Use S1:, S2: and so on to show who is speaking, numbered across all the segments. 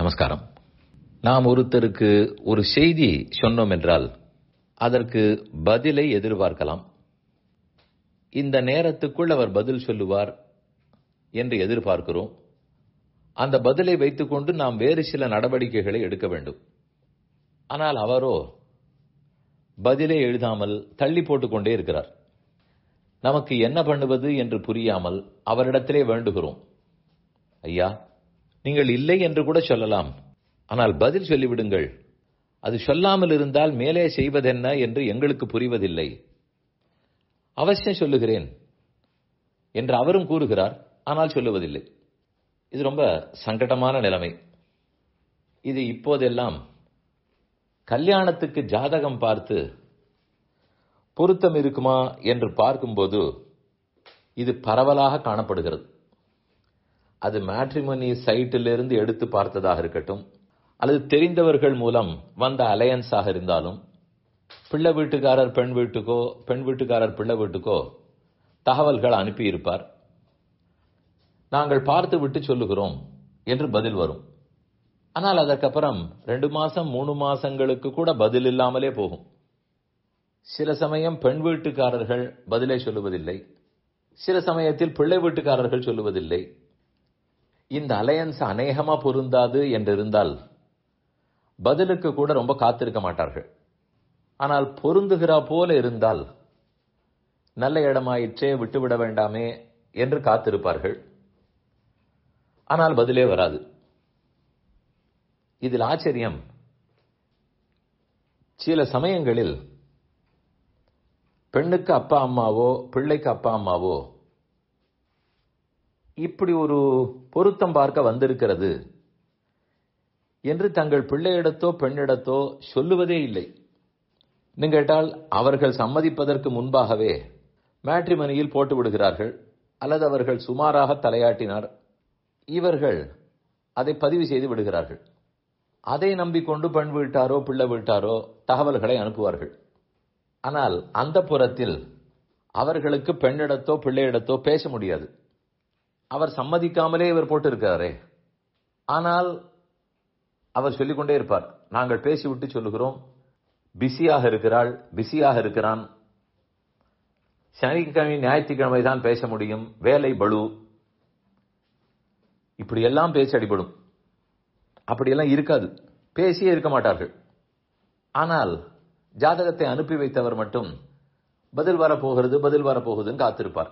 S1: நமஸ்காரம் நாம் ஒருத்தருக்கு ஒரு செய்தி சொன்னோம் என்றால் அதற்கு பதிலை எதிர்பார்க்கலாம் இந்த நேரத்துக்குள் அவர் பதில் சொல்லுவார் என்று எதிர்பார்க்கிறோம் அந்த பதிலை வைத்துக்கொண்டு நாம் வேறு சில நடவடிக்கைகளை எடுக்க வேண்டும் ஆனால் அவரோ பதிலை எழுதாமல் தள்ளி போட்டுக்கொண்டே இருக்கிறார் நமக்கு என்ன பண்ணுவது என்று புரியாமல் அவரிடத்திலே வேண்டுகிறோம் ஐயா நீங்கள் இல்லை என்று கூட சொல்லலாம் ஆனால் பதில் சொல்லிவிடுங்கள் அது சொல்லாமல் இருந்தால் மேலே செய்வதென்ன என்று எங்களுக்கு புரிவதில்லை அவசியம் சொல்லுகிறேன் என்று அவரும் கூறுகிறார் ஆனால் சொல்லுவதில்லை இது ரொம்ப சங்கடமான நிலைமை இது இப்போதெல்லாம் கல்யாணத்துக்கு ஜாதகம் பார்த்து பொருத்தம் இருக்குமா என்று பார்க்கும்போது இது பரவலாக காணப்படுகிறது அது சைட்டில் சைட்டிலிருந்து எடுத்து பார்த்ததாக இருக்கட்டும் அல்லது தெரிந்தவர்கள் மூலம் வந்த அலையன்ஸாக இருந்தாலும் பிள்ளை வீட்டுக்காரர் பெண் வீட்டுக்கோ பெண் வீட்டுக்காரர் பிள்ளை வீட்டுக்கோ தகவல்கள் அனுப்பியிருப்பார் நாங்கள் பார்த்து விட்டு சொல்லுகிறோம் என்று பதில் வரும் ஆனால் அதற்கப்புறம் ரெண்டு மாசம் மூணு மாசங்களுக்கு கூட பதில் இல்லாமலே போகும் சில சமயம் பெண் வீட்டுக்காரர்கள் பதிலை சொல்லுவதில்லை சில சமயத்தில் பிள்ளை வீட்டுக்காரர்கள் சொல்லுவதில்லை இந்த அலையன்ஸ் அநேகமாக பொருந்தாது என்றிருந்தால் பதிலுக்கு கூட ரொம்ப காத்திருக்க மாட்டார்கள் ஆனால் பொருந்துகிறா போல இருந்தால் நல்ல இடமாயிற்றே விட்டுவிட வேண்டாமே என்று காத்திருப்பார்கள் ஆனால் பதிலே வராது இதில் ஆச்சரியம் சில சமயங்களில் பெண்ணுக்கு அப்பா அம்மாவோ பிள்ளைக்கு அப்பா அம்மாவோ இப்படி ஒரு பொருத்தம் பார்க்க வந்திருக்கிறது என்று தங்கள் பிள்ளையிடத்தோ பெண்ணிடத்தோ சொல்லுவதே இல்லை இன்னும் கேட்டால் அவர்கள் சம்மதிப்பதற்கு முன்பாகவே மேட்ரிமனியில் போட்டு விடுகிறார்கள் அல்லது அவர்கள் சுமாராக தலையாட்டினார் இவர்கள் அதை பதிவு செய்து விடுகிறார்கள் அதை நம்பிக்கொண்டு பெண் வீட்டாரோ பிள்ளை வீட்டாரோ தகவல்களை அனுப்புவார்கள் ஆனால் அந்த புறத்தில் அவர்களுக்கு பெண்ணிடத்தோ பிள்ளையிடத்தோ பேச முடியாது அவர் சம்மதிக்காமலே இவர் போட்டிருக்கிறாரே ஆனால் அவர் சொல்லிக்கொண்டே இருப்பார் நாங்கள் பேசிவிட்டு சொல்லுகிறோம் பிஸியாக இருக்கிறாள் பிஸியாக இருக்கிறான் சனிக்கிழமை ஞாயிற்றுக்கிழமை தான் பேச முடியும் வேலை பலு இப்படியெல்லாம் பேசி அடிபடும் அப்படியெல்லாம் இருக்காது பேசியே இருக்க மாட்டார்கள் ஆனால் ஜாதகத்தை அனுப்பி வைத்தவர் மட்டும் பதில் வரப்போகிறது பதில் வரப்போகுதுன்னு காத்திருப்பார்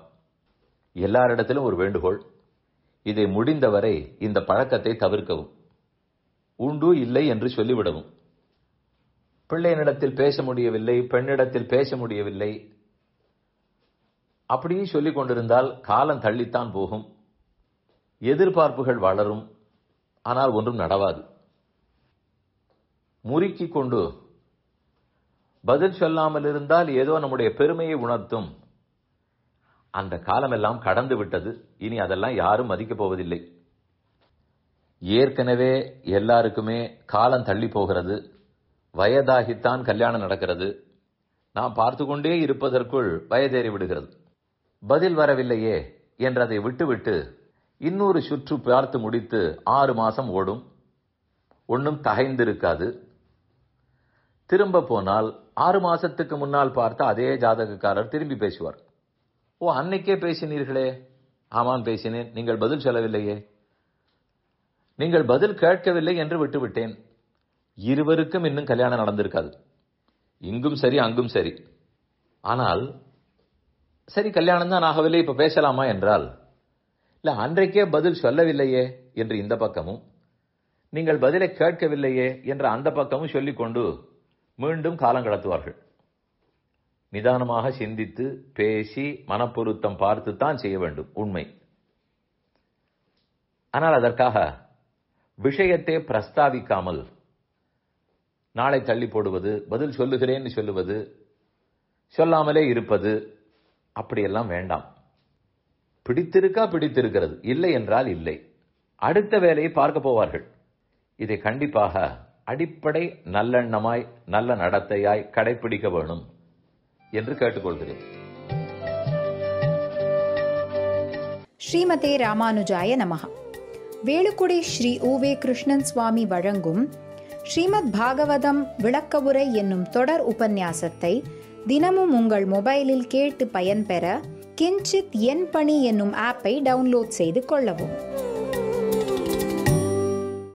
S1: எல்லாரிடத்திலும் ஒரு வேண்டுகோள் இதை முடிந்தவரை இந்த பழக்கத்தை தவிர்க்கவும் உண்டு இல்லை என்று சொல்லிவிடவும் பிள்ளையனிடத்தில் பேச முடியவில்லை பெண்ணிடத்தில் பேச முடியவில்லை அப்படியே சொல்லிக் கொண்டிருந்தால் காலம் தள்ளித்தான் போகும் எதிர்பார்ப்புகள் வளரும் ஆனால் ஒன்றும் நடவாது முறுக்கிக் கொண்டு பதில் சொல்லாமல் இருந்தால் ஏதோ நம்முடைய பெருமையை உணர்த்தும் அந்த காலமெல்லாம் கடந்து விட்டது இனி அதெல்லாம் யாரும் மதிக்கப் போவதில்லை ஏற்கனவே எல்லாருக்குமே காலம் தள்ளி போகிறது வயதாகித்தான் கல்யாணம் நடக்கிறது நாம் பார்த்து கொண்டே இருப்பதற்குள் வயதேறி விடுகிறது பதில் வரவில்லையே என்றதை விட்டுவிட்டு இன்னொரு சுற்று பார்த்து முடித்து ஆறு மாசம் ஓடும் ஒன்றும் தகைந்திருக்காது திரும்ப போனால் ஆறு மாசத்துக்கு முன்னால் பார்த்த அதே ஜாதகக்காரர் திரும்பி பேசுவார் ஓ அன்னைக்கே பேசினீர்களே ஆமான் பேசினேன் நீங்கள் பதில் சொல்லவில்லையே நீங்கள் பதில் கேட்கவில்லை என்று விட்டுவிட்டேன் இருவருக்கும் இன்னும் கல்யாணம் நடந்திருக்காது இங்கும் சரி அங்கும் சரி ஆனால் சரி கல்யாணம் தான் ஆகவில்லை இப்போ பேசலாமா என்றால் இல்லை அன்றைக்கே பதில் சொல்லவில்லையே என்று இந்த பக்கமும் நீங்கள் பதிலை கேட்கவில்லையே என்று அந்த பக்கமும் சொல்லிக்கொண்டு மீண்டும் காலம் கடத்துவார்கள் நிதானமாக சிந்தித்து பேசி மனப்பொருத்தம் பார்த்து தான் செய்ய வேண்டும் உண்மை ஆனால் அதற்காக விஷயத்தை பிரஸ்தாவிக்காமல் நாளை தள்ளி போடுவது பதில் சொல்லுகிறேன்னு சொல்லுவது சொல்லாமலே இருப்பது அப்படியெல்லாம் வேண்டாம் பிடித்திருக்கா பிடித்திருக்கிறது இல்லை என்றால் இல்லை அடுத்த வேலையை பார்க்க போவார்கள் இதை கண்டிப்பாக அடிப்படை நல்லெண்ணமாய் நல்ல நடத்தையாய் கடைபிடிக்க வேணும் என்று கேட்டுக்கொள்கிறேன் ஸ்ரீமதே ராமானுஜாய நமகா வேலுக்குடி ஸ்ரீ வே கிருஷ்ணன் சுவாமி வழங்கும் ஸ்ரீமத் பாகவதம் விளக்கவுரை என்னும் தொடர் உபன்யாசத்தை தினமும் உங்கள் மொபைலில் கேட்டு பயன்பெற கிஞ்சித் என் பணி என்னும் ஆப்பை டவுன்லோட் செய்து கொள்ளவும்